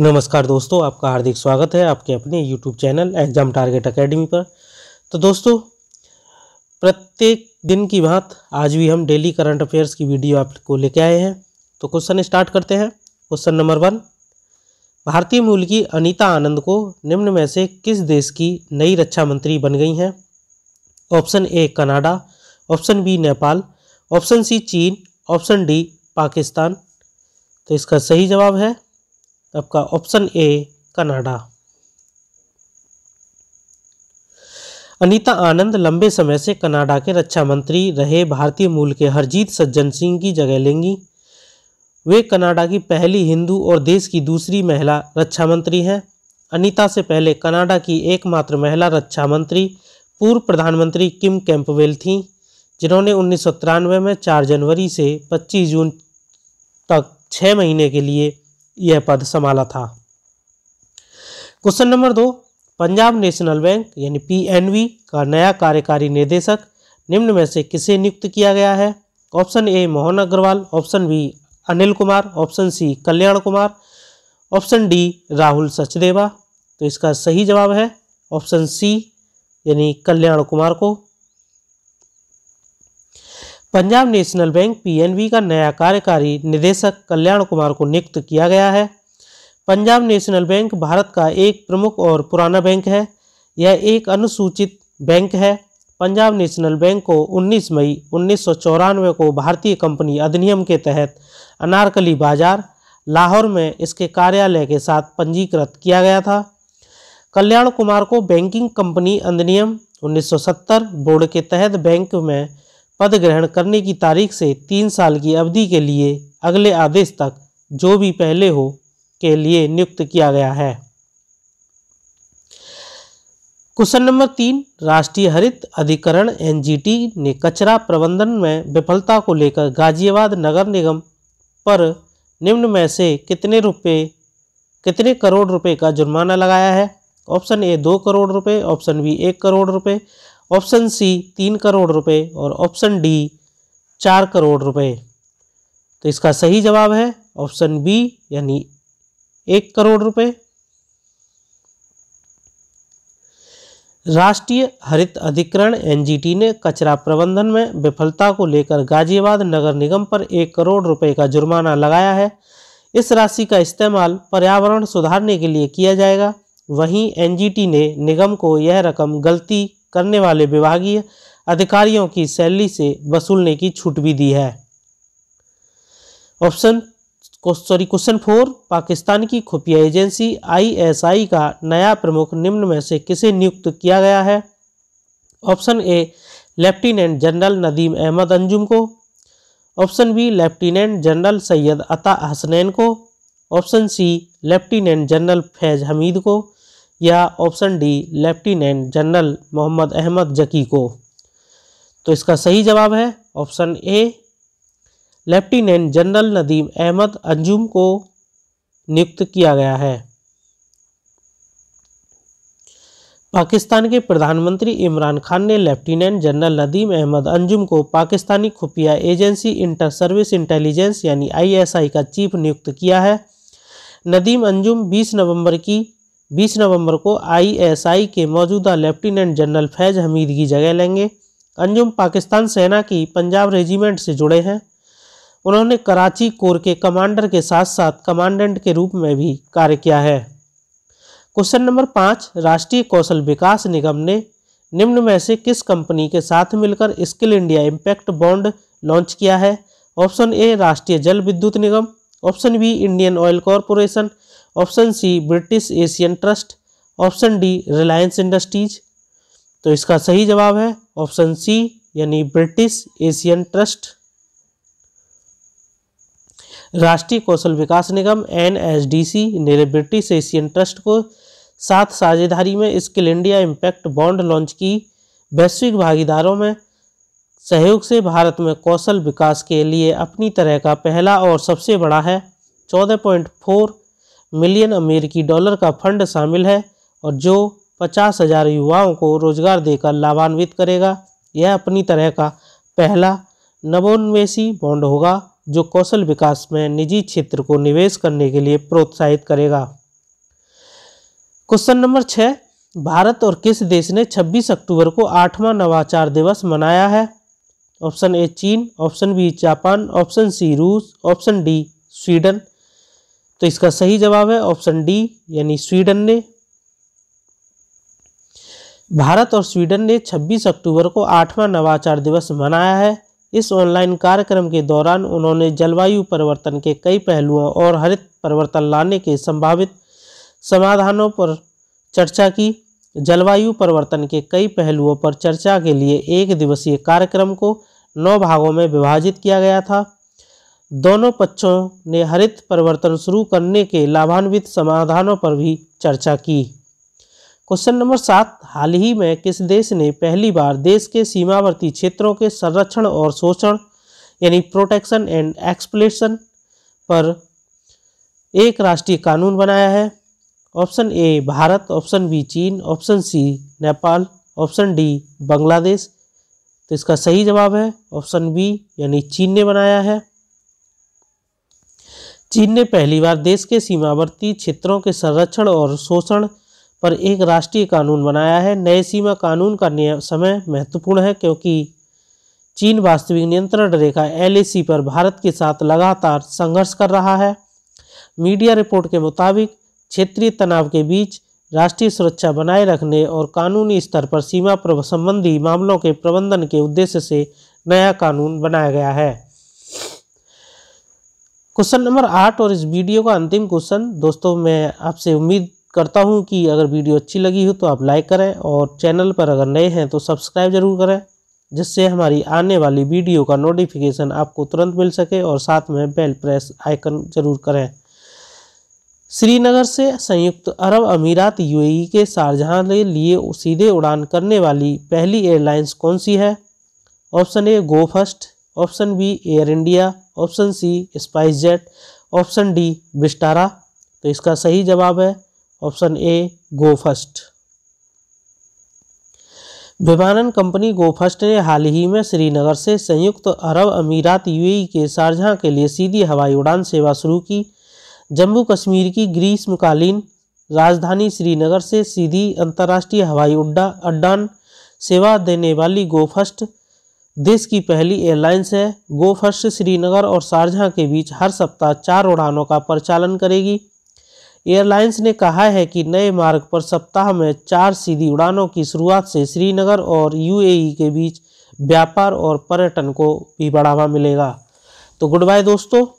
नमस्कार दोस्तों आपका हार्दिक स्वागत है आपके अपने YouTube channel Exam Target Academy पर तो दोस्तों प्रत्येक दिन की बात आज भी हम डेली करंट अफेयर्स की वीडियो आपको लेके आए हैं तो क्वेश्चन स्टार्ट करते हैं क्वेश्चन नंबर वन भारतीय मूल की अनीता आनंद को निम्न में से किस देश की नई रक्षा मंत्री बन गई हैं option A Canada option B Nepal option C चीन ऑप्शन डी पाकिस्तान तो इसका सही जवाब है तो आपका option A Canada Anita Anand लंबे समय से कनाडा के रक्षा मंत्री रहे भारतीय मूल के हरजीत सज्जन सिंह की जगह लेंगी वे कनाडा की पहली हिंदू और देश की दूसरी महिला रक्षा मंत्री हैं अनीता से पहले कनाडा की एकमात्र महिला रक्षा मंत्री पूर्व प्रधानमंत्री किम कैंपवेल थीं जिन्होंने उन्नीस में 4 जनवरी से 25 जून तक छः महीने के लिए यह पद संभाला था क्वेश्चन नंबर दो पंजाब नेशनल बैंक यानी पीएनबी का नया कार्यकारी निदेशक निम्न में से किसे नियुक्त किया गया है option A Mohan Agarwal option B Anil Kumar option C Kalyan Kumar option D Rahul Sachdeva तो इसका सही जवाब है ऑप्शन सी यानी कल्याण कुमार को पंजाब नेशनल बैंक पीएनबी का नया कार्यकारी निदेशक कल्याण कुमार को नियुक्त किया गया है पंजाब नेशनल बैंक भारत का एक प्रमुख और पुराना बैंक है यह एक अनुसूचित बैंक है पंजाब नेशनल बैंक को 19 मई उन्नीस को भारतीय कंपनी अधिनियम के तहत अनारकली बाजार लाहौर में इसके कार्यालय के साथ पंजीकृत किया गया था कल्याण कुमार को बैंकिंग कंपनी अधिनियम 1970 बोर्ड के तहत बैंक में पद ग्रहण करने की तारीख से तीन साल की अवधि के लिए अगले आदेश तक जो भी पहले हो के लिए नियुक्त किया गया है क्वेश्चन नंबर तीन राष्ट्रीय हरित अधिकरण एनजीटी ने कचरा प्रबंधन में विफलता को लेकर गाजियाबाद नगर निगम पर निम्न में से कितने रुपए कितने करोड़ रुपए का जुर्माना लगाया है ऑप्शन ए दो करोड़ रुपए ऑप्शन बी एक करोड़ रुपए ऑप्शन सी तीन करोड़ रुपए और ऑप्शन डी चार करोड़ रुपए तो इसका सही जवाब है ऑप्शन बी यानी एक करोड़ रुपए राष्ट्रीय हरित अधिकरण एनजीटी ने कचरा प्रबंधन में विफलता को लेकर गाजियाबाद नगर निगम पर एक करोड़ रुपए का जुर्माना लगाया है इस राशि का इस्तेमाल पर्यावरण सुधारने के लिए किया जाएगा वहीं एनजीटी ने निगम को यह रकम गलती करने वाले विभागीय अधिकारियों की सैलरी से वसूलने की छूट भी दी है option sorry question four Pakistan की खुफिया एजेंसी आईएसआई का नया प्रमुख निम्न में से किसे नियुक्त किया गया है option A lieutenant general Nadeem Ahmed Anjum को option B lieutenant general Syed Ata Hasnain को option C lieutenant general Faiz Hameed को या option D lieutenant general Mohammad Ahmed Zaki को तो इसका सही जवाब है option A lieutenant general Nadeem Ahmed Anjum को नियुक्त किया गया है पाकिस्तान के प्रधानमंत्री इमरान खान ने लेफ्टिनेंट जनरल नदीम अहमद अंजुम को पाकिस्तानी खुफिया एजेंसी इंटर सर्विस इंटेलिजेंस यानी आईएसआई का चीफ नियुक्त किया है नदीम अंजुम 20 नवंबर की बीस नवंबर को आईएसआई के मौजूदा लेफ्टिनेंट जनरल फैज हमीद की जगह लेंगे अंजुम पाकिस्तान सेना की पंजाब रेजिमेंट से जुड़े हैं उन्होंने कराची कोर के कमांडर के साथ साथ कमांडेंट के रूप में भी कार्य किया है क्वेश्चन नंबर पाँच राष्ट्रीय कौशल विकास निगम ने निम्न में से किस कंपनी के साथ मिलकर skill India impact bond launch किया है option A Rashtriya Jal Vidyut Nigam option B Indian Oil Corporation option C British Asian Trust option D Reliance Industries तो इसका सही जवाब है ऑप्शन सी यानी British Asian Trust Rashtriya Kaushal Vikas Nigam N S D C ने ब्रिटिश एशियन ट्रस्ट को सात साझेदारी में skill India impact bond launch की वैश्विक भागीदारों में सहयोग से भारत में कौशल विकास के लिए अपनी तरह का पहला और सबसे बड़ा है 14.4 मिलियन अमेरिकी डॉलर का फंड शामिल है और जो पचास हजार युवाओं को रोजगार देकर लाभान्वित करेगा यह अपनी तरह का पहला नवोन्वेषी बॉन्ड होगा जो कौशल विकास में निजी क्षेत्र को निवेश करने के लिए प्रोत्साहित करेगा क्वेश्चन नंबर छः भारत और किस देश ने 26 अक्टूबर को आठवां नवाचार दिवस मनाया है ऑप्शन ए चीन option B Japan option C रूस ऑप्शन डी स्वीडन तो इसका सही जवाब है ऑप्शन डी यानी स्वीडन ने भारत और स्वीडन ने 26 अक्टूबर को आठवां नवाचार दिवस मनाया है इस ऑनलाइन कार्यक्रम के दौरान उन्होंने जलवायु परिवर्तन के कई पहलुओं और हरित परिवर्तन लाने के संभावित समाधानों पर चर्चा की जलवायु परिवर्तन के कई पहलुओं पर चर्चा के लिए एक दिवसीय कार्यक्रम को नौ भागों में विभाजित किया गया था दोनों पक्षों ने हरित परिवर्तन शुरू करने के लाभान्वित समाधानों पर भी चर्चा की क्वेश्चन नंबर सात हाल ही में किस देश ने पहली बार देश के सीमावर्ती क्षेत्रों के संरक्षण और शोषण यानी प्रोटेक्शन एंड एक्सप्लेशन पर एक राष्ट्रीय कानून बनाया है option A Bharat option B चीन option C Nepal option D Bangladesh तो इसका सही जवाब है ऑप्शन बी यानी चीन ने बनाया है चीन ने पहली बार देश के सीमावर्ती क्षेत्रों के संरक्षण और शोषण पर एक राष्ट्रीय कानून बनाया है नए सीमा कानून का समय महत्वपूर्ण है क्योंकि चीन वास्तविक नियंत्रण रेखा एल पर भारत के साथ लगातार संघर्ष कर रहा है मीडिया रिपोर्ट के मुताबिक क्षेत्रीय तनाव के बीच राष्ट्रीय सुरक्षा बनाए रखने और कानूनी स्तर पर सीमा संबंधी मामलों के प्रबंधन के उद्देश्य से नया कानून बनाया गया है क्वेश्चन नंबर आठ और इस वीडियो का अंतिम क्वेश्चन दोस्तों मैं आपसे उम्मीद करता हूं कि अगर वीडियो अच्छी लगी हो तो आप लाइक करें और चैनल पर अगर नए हैं तो सब्सक्राइब जरूर करें जिससे हमारी आने वाली वीडियो का नोटिफिकेशन आपको तुरंत मिल सके और साथ में बेल प्रेस आइकन जरूर करें श्रीनगर से संयुक्त अरब अमीरात यूएई के शारजहां के लिए सीधे उड़ान करने वाली पहली एयरलाइंस कौन सी है option A Go First option B Air India option C SpiceJet option D Vistara तो इसका सही जवाब है ऑप्शन ए गो फर्स्ट विमानन कंपनी गो फर्स्ट ने हाल ही में श्रीनगर से संयुक्त अरब अमीरात यूएई के शारजहाँ के लिए सीधी हवाई उड़ान सेवा शुरू की जम्मू कश्मीर की ग्रीष्मकालीन राजधानी श्रीनगर से सीधी अंतर्राष्ट्रीय हवाई उड्डा अड्डान सेवा देने वाली गोफर्स्ट देश की पहली एयरलाइंस है गोफर्स्ट श्रीनगर और शारजहाँ के बीच हर सप्ताह चार उड़ानों का परिचालन करेगी एयरलाइंस ने कहा है कि नए मार्ग पर सप्ताह में चार सीधी उड़ानों की शुरुआत से श्रीनगर और यूएई के बीच व्यापार और पर्यटन को भी बढ़ावा मिलेगा तो गुड बाय दोस्तों